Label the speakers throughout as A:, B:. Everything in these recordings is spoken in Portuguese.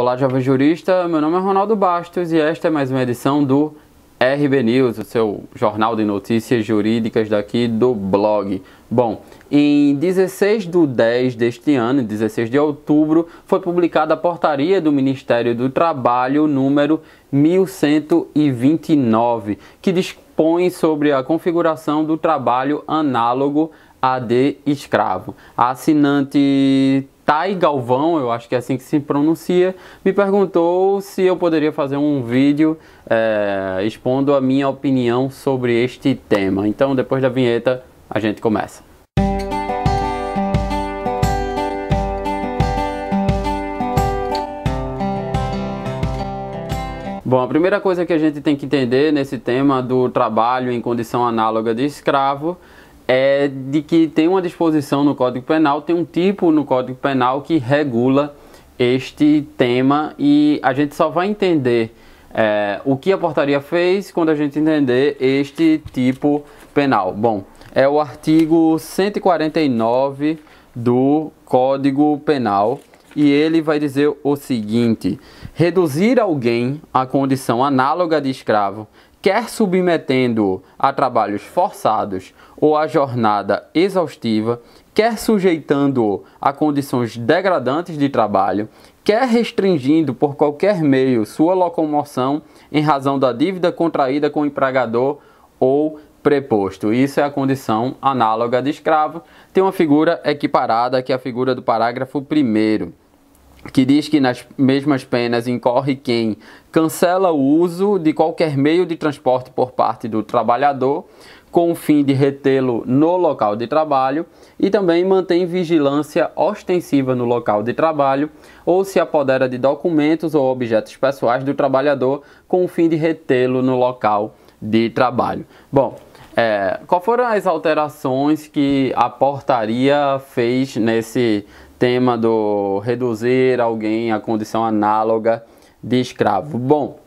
A: Olá, jovem jurista. Meu nome é Ronaldo Bastos e esta é mais uma edição do RB News, o seu jornal de notícias jurídicas daqui do blog. Bom, em 16 de 10 deste ano, 16 de outubro, foi publicada a portaria do Ministério do Trabalho número 1129, que dispõe sobre a configuração do trabalho análogo a de escravo. A assinante Tai Galvão, eu acho que é assim que se pronuncia, me perguntou se eu poderia fazer um vídeo é, expondo a minha opinião sobre este tema. Então, depois da vinheta, a gente começa. Bom, a primeira coisa que a gente tem que entender nesse tema do trabalho em condição análoga de escravo é de que tem uma disposição no Código Penal, tem um tipo no Código Penal que regula este tema e a gente só vai entender é, o que a portaria fez quando a gente entender este tipo penal. Bom, é o artigo 149 do Código Penal e ele vai dizer o seguinte: reduzir alguém à condição análoga de escravo quer submetendo a trabalhos forçados ou a jornada exaustiva, quer sujeitando a condições degradantes de trabalho, quer restringindo por qualquer meio sua locomoção em razão da dívida contraída com o empregador ou preposto. Isso é a condição análoga de escravo. Tem uma figura equiparada que é a figura do parágrafo 1 que diz que nas mesmas penas incorre quem cancela o uso de qualquer meio de transporte por parte do trabalhador com o fim de retê-lo no local de trabalho e também mantém vigilância ostensiva no local de trabalho ou se apodera de documentos ou objetos pessoais do trabalhador com o fim de retê-lo no local de trabalho. Bom, é, qual foram as alterações que a portaria fez nesse tema do reduzir alguém à condição análoga de escravo. Bom,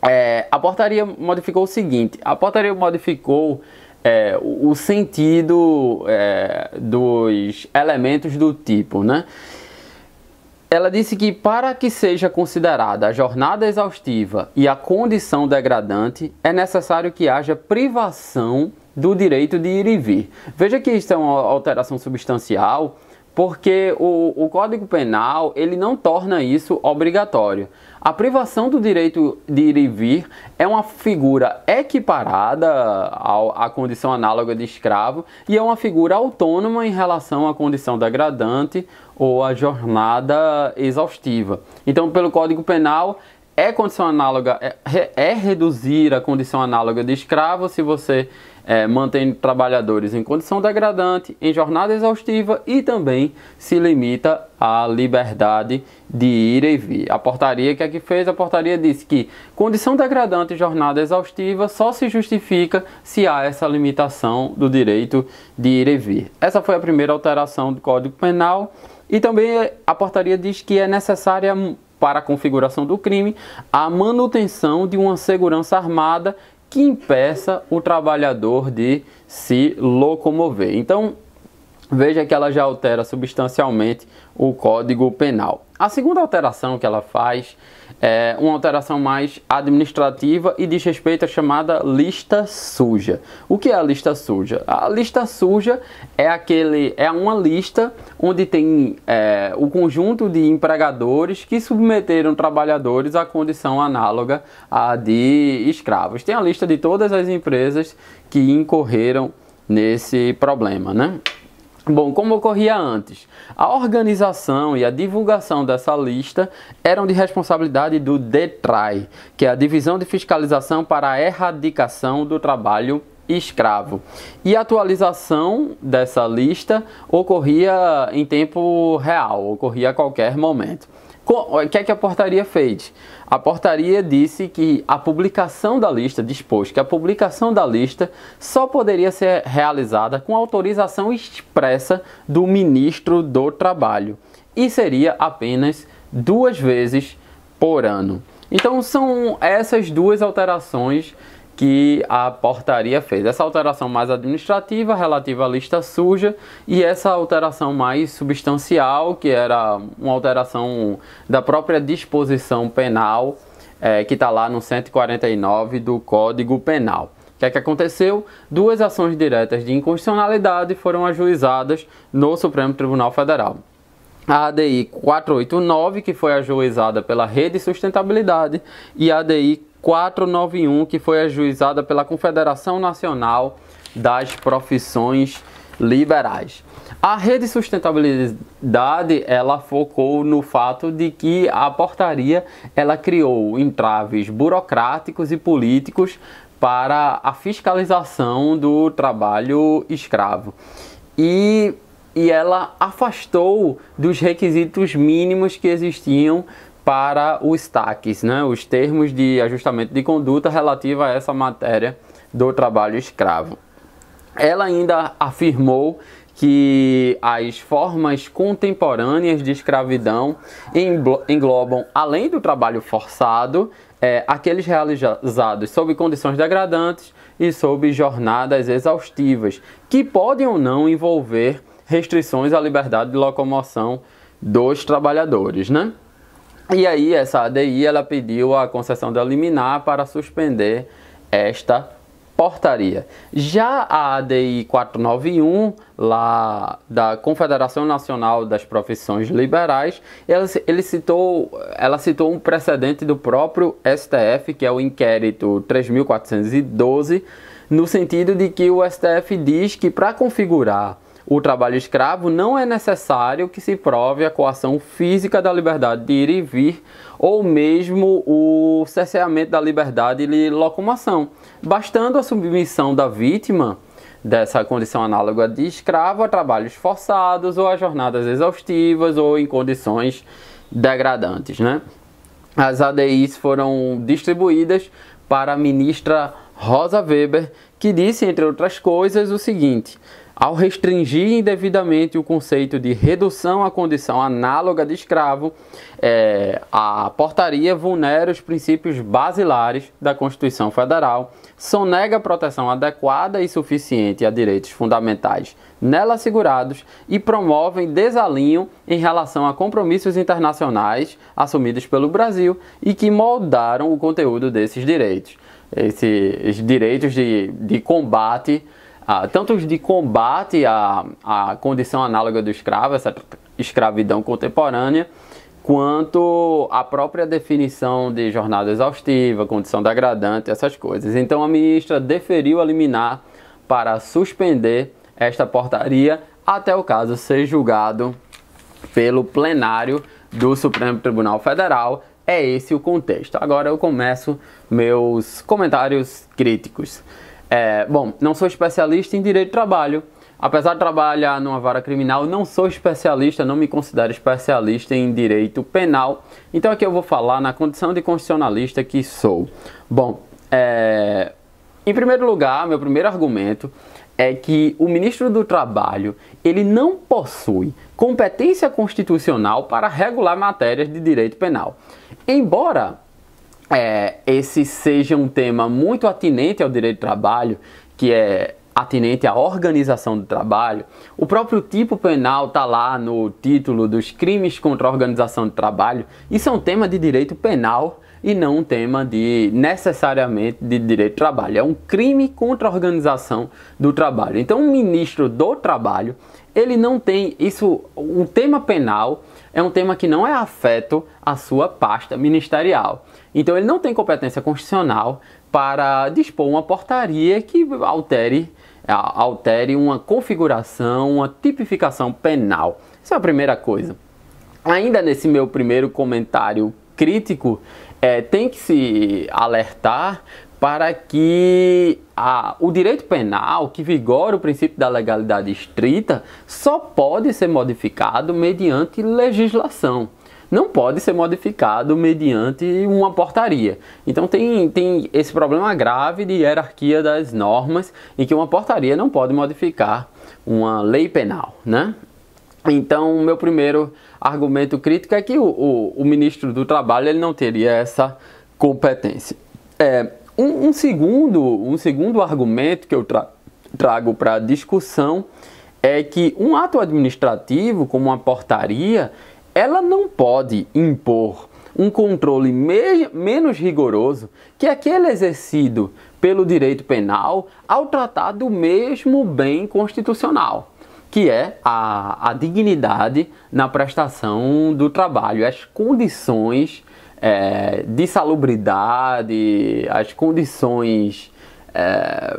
A: é, a portaria modificou o seguinte: a portaria modificou é, o, sentido é, dos elementos do tipo, né? Ela disse que para que seja considerada a jornada exaustiva e a condição degradante, é necessário que haja privação do direito de ir e vir. Veja que isso é uma alteração substancial porque o, o, Código Penal ele não torna isso obrigatório. A privação do direito de ir e vir é uma figura equiparada ao, à condição análoga de escravo e é uma figura autônoma em relação à condição degradante ou à jornada exaustiva. Então, pelo Código Penal, é condição análoga, é, é reduzir a condição análoga de escravo se você é, mantém trabalhadores em condição degradante, em jornada exaustiva e também se limita à liberdade de ir e vir. A portaria que aqui é fez, a portaria disse que condição degradante e jornada exaustiva só se justifica se há essa limitação do direito de ir e vir. Essa foi a primeira alteração do Código Penal e também a portaria diz que é necessária para a configuração do crime a manutenção de uma segurança armada que impeça o trabalhador de se locomover. Então, veja que ela já altera substancialmente o Código Penal. A segunda alteração que ela faz é uma alteração mais administrativa e diz respeito à chamada lista suja. O que é a lista suja? A lista suja é aquele é uma lista onde tem é, o conjunto de empregadores que submeteram trabalhadores à condição análoga à de escravos. Tem a lista de todas as empresas que incorreram nesse problema, né? Bom, como ocorria antes, a organização e a divulgação dessa lista eram de responsabilidade do DETRAI, que é a Divisão de Fiscalização para a Erradicação do Trabalho Escravo. E a atualização dessa lista ocorria em tempo real, ocorria a qualquer momento. O que é que a portaria fez? A portaria disse que a publicação da lista, dispôs que a publicação da lista só poderia ser realizada com autorização expressa do ministro do Trabalho e seria apenas duas vezes por ano. Então são essas duas alterações que a portaria fez. Essa alteração mais administrativa, relativa à lista suja, e essa alteração mais substancial, que era uma alteração da própria disposição penal, é, que está lá no 149 do Código Penal. O que é que aconteceu? Duas ações diretas de inconstitucionalidade foram ajuizadas no Supremo Tribunal Federal a ADI 489, que foi ajuizada pela Rede Sustentabilidade, e a ADI 491, que foi ajuizada pela Confederação Nacional das Profissões Liberais. A rede sustentabilidade, ela focou no fato de que a portaria, ela criou entraves burocráticos e políticos para a fiscalização do trabalho escravo. E e ela afastou dos requisitos mínimos que existiam para os taques, né, os termos de ajustamento de conduta relativa a essa matéria do trabalho escravo. Ela ainda afirmou que as formas contemporâneas de escravidão englobam, além do trabalho forçado, é, aqueles realizados sob condições degradantes e sob jornadas exaustivas, que podem ou não envolver restrições à liberdade de locomoção dos trabalhadores, né? E aí essa ADI ela pediu a concessão de liminar para suspender esta portaria. Já a ADI 491, lá da Confederação Nacional das Profissões Liberais, ela, ele citou, ela citou um precedente do próprio STF, que é o inquérito 3412, no sentido de que o STF diz que para configurar o trabalho escravo, não é necessário que se prove a coação física da liberdade de ir e vir ou mesmo o cerceamento da liberdade de locomoção, bastando a submissão da vítima dessa condição análoga de escravo a trabalhos forçados ou a jornadas exaustivas ou em condições degradantes, né? As ADIs foram distribuídas para a ministra Rosa Weber, que disse, entre outras coisas, o seguinte: ao restringir indevidamente o conceito de redução à condição análoga de escravo, é, a portaria vulnera os princípios basilares da Constituição Federal, sonega proteção adequada e suficiente a direitos fundamentais nela assegurados e promovem desalinho em relação a compromissos internacionais assumidos pelo Brasil e que moldaram o conteúdo desses direitos, esses direitos de, de combate ah, tanto de combate à, à condição análoga do escravo, essa escravidão contemporânea, quanto a própria definição de jornada exaustiva, condição degradante, essas coisas. Então a ministra deferiu a liminar para suspender esta portaria até o caso ser julgado pelo plenário do Supremo Tribunal Federal. É esse o contexto. Agora eu começo meus comentários críticos. É, bom, não sou especialista em direito do trabalho. Apesar de trabalhar numa vara criminal, não sou especialista, não me considero especialista em direito penal. Então aqui eu vou falar na condição de constitucionalista que sou. Bom, é, em primeiro lugar, meu primeiro argumento é que o ministro do Trabalho ele não possui competência constitucional para regular matérias de direito penal. Embora é, esse seja um tema muito atinente ao direito do trabalho, que é atinente à organização do trabalho. O próprio tipo penal está lá no título dos crimes contra a organização do trabalho. Isso é um tema de direito penal e não um tema de necessariamente de direito do trabalho. É um crime contra a organização do trabalho. Então, o um ministro do trabalho, ele não tem isso, o um tema penal é um tema que não é afeto à sua pasta ministerial. Então ele não tem competência constitucional para dispor uma portaria que altere altere uma configuração, uma tipificação penal. Isso é a primeira coisa. Ainda nesse meu primeiro comentário crítico, é, tem que se alertar para que a, o direito penal, que vigora o princípio da legalidade estrita, só pode ser modificado mediante legislação. Não pode ser modificado mediante uma portaria. Então tem, tem esse problema grave de hierarquia das normas em que uma portaria não pode modificar uma lei penal, né? Então, meu primeiro argumento crítico é que o, o, o ministro do Trabalho ele não teria essa competência. É, um, um, segundo, um segundo argumento que eu tra trago para a discussão é que um ato administrativo, como uma portaria, ela não pode impor um controle me menos rigoroso que aquele exercido pelo direito penal ao tratar do mesmo bem constitucional, que é a, a dignidade na prestação do trabalho, as condições é, de salubridade, as condições, é,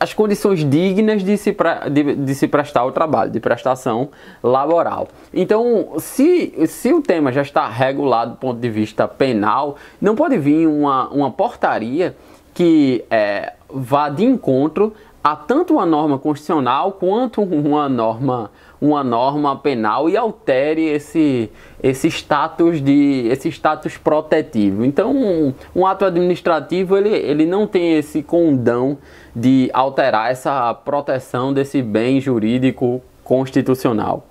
A: as condições dignas de se, pra, de, de, se prestar o trabalho, de prestação laboral. Então, se, se o tema já está regulado do ponto de vista penal, não pode vir uma, uma portaria que é, vá de encontro há tanto uma norma constitucional quanto uma norma uma norma penal e altere esse esse status de esse status protetivo. Então, um, um, ato administrativo ele, ele não tem esse condão de alterar essa proteção desse bem jurídico constitucional.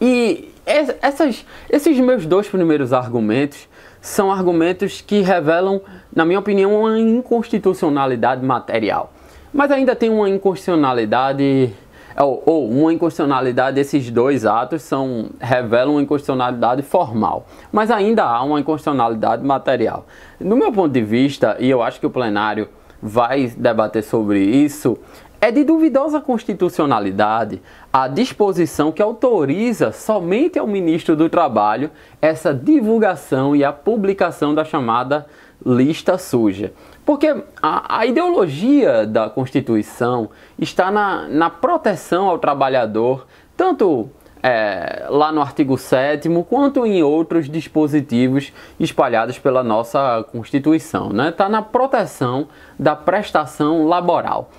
A: E essas, esses meus dois primeiros argumentos são argumentos que revelam, na minha opinião, uma inconstitucionalidade material. Mas ainda tem uma inconstitucionalidade ou, ou uma inconstitucionalidade, esses dois atos são, revelam uma inconstitucionalidade formal, mas ainda há uma inconstitucionalidade material. Do meu ponto de vista, e eu acho que o plenário vai debater sobre isso, é de duvidosa constitucionalidade a disposição que autoriza somente ao ministro do Trabalho essa divulgação e a publicação da chamada lista suja. Porque a, a ideologia da Constituição está na, na proteção ao trabalhador, tanto é, lá no artigo 7 quanto em outros dispositivos espalhados pela nossa Constituição. Está né? Tá na proteção da prestação laboral.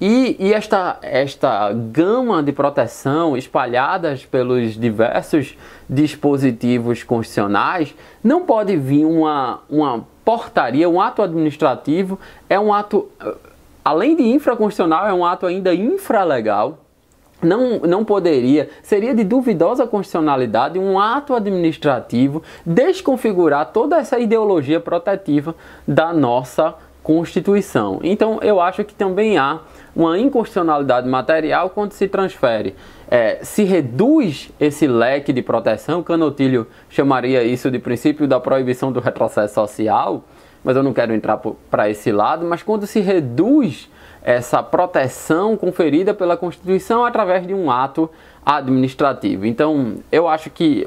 A: E, e, esta, esta gama de proteção espalhadas pelos diversos dispositivos constitucionais não pode vir uma, uma portaria, um ato administrativo, é um ato, eh, além de infraconstitucional, é um ato ainda infralegal. Não, não poderia, seria de duvidosa constitucionalidade um ato administrativo desconfigurar toda essa ideologia protetiva da nossa Constituição. Então, eu acho que também há uma inconstitucionalidade material quando se transfere, é, se reduz esse leque de proteção. Canotilho chamaria isso de princípio da proibição do retrocesso social, mas eu não quero entrar para esse lado. Mas quando se reduz essa proteção conferida pela Constituição através de um ato administrativo. Então, eu acho que,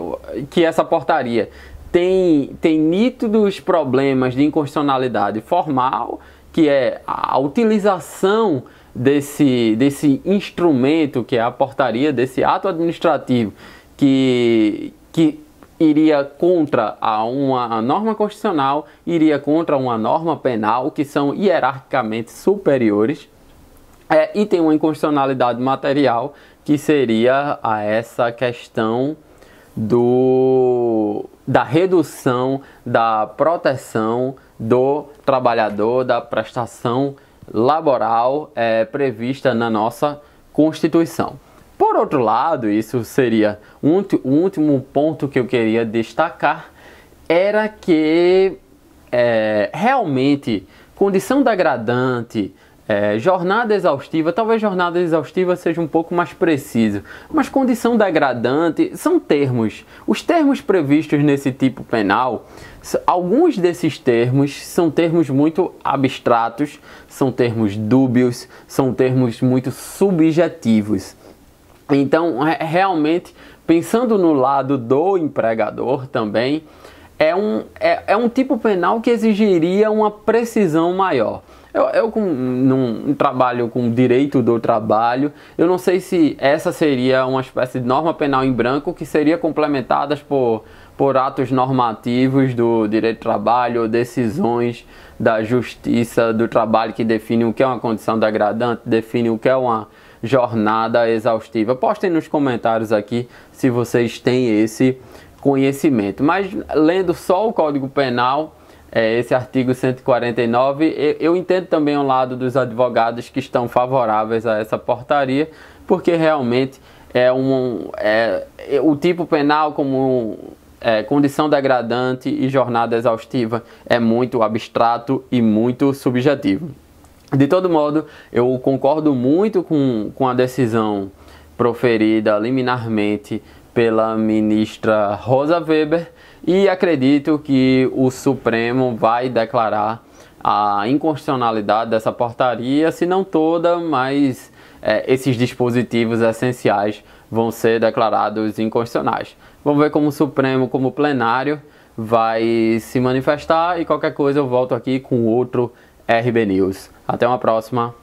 A: que essa portaria tem, tem nítidos problemas de inconstitucionalidade formal, que é a utilização desse, desse instrumento, que é a portaria, desse ato administrativo, que, que iria contra a uma norma constitucional, iria contra uma norma penal, que são hierarquicamente superiores, é, e tem uma inconstitucionalidade material, que seria a essa questão do, da redução da proteção do trabalhador, da prestação laboral é, prevista na nossa Constituição. Por outro lado, isso seria um, o último ponto que eu queria destacar, era que é, realmente condição degradante, é, jornada exaustiva, talvez jornada exaustiva seja um pouco mais preciso, mas condição degradante são termos. Os termos previstos nesse tipo penal, alguns desses termos são termos muito abstratos, são termos dúbios, são termos muito subjetivos. Então, realmente, pensando no lado do empregador também, é um, é, é um tipo penal que exigiria uma precisão maior. Eu, eu com, não trabalho com direito do trabalho, eu não sei se essa seria uma espécie de norma penal em branco que seria complementadas por, por atos normativos do direito do trabalho ou decisões da justiça do trabalho que definem o que é uma condição degradante, definem o que é uma jornada exaustiva. Postem nos comentários aqui se vocês têm esse conhecimento. Mas lendo só o Código Penal, é, esse artigo 149, eu entendo também o lado dos advogados que estão favoráveis a essa portaria, porque realmente é um é, é, o tipo penal como é, condição degradante e jornada exaustiva é muito abstrato e muito subjetivo. De todo modo, eu concordo muito com, com a decisão proferida liminarmente pela ministra Rosa Weber e acredito que o Supremo vai declarar a inconstitucionalidade dessa portaria, se não toda, mas é, esses dispositivos essenciais vão ser declarados inconstitucionais. Vamos ver como o Supremo, como o plenário, vai se manifestar e qualquer coisa eu volto aqui com outro RB News. Até uma próxima.